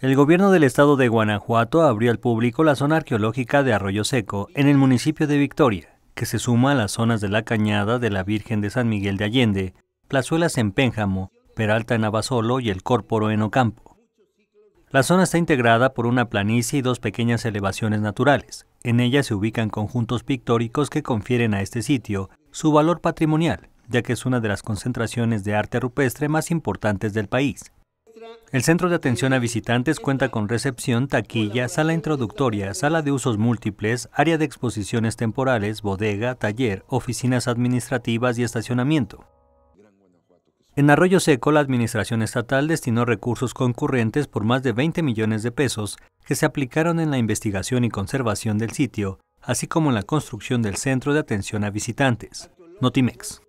El gobierno del estado de Guanajuato abrió al público la zona arqueológica de Arroyo Seco en el municipio de Victoria, que se suma a las zonas de la Cañada de la Virgen de San Miguel de Allende, Plazuelas en Pénjamo, Peralta en Abasolo y el Córporo en Ocampo. La zona está integrada por una planicie y dos pequeñas elevaciones naturales. En ella se ubican conjuntos pictóricos que confieren a este sitio su valor patrimonial, ya que es una de las concentraciones de arte rupestre más importantes del país. El centro de atención a visitantes cuenta con recepción, taquilla, sala introductoria, sala de usos múltiples, área de exposiciones temporales, bodega, taller, oficinas administrativas y estacionamiento. En Arroyo Seco, la Administración Estatal destinó recursos concurrentes por más de 20 millones de pesos que se aplicaron en la investigación y conservación del sitio, así como en la construcción del Centro de Atención a Visitantes, Notimex.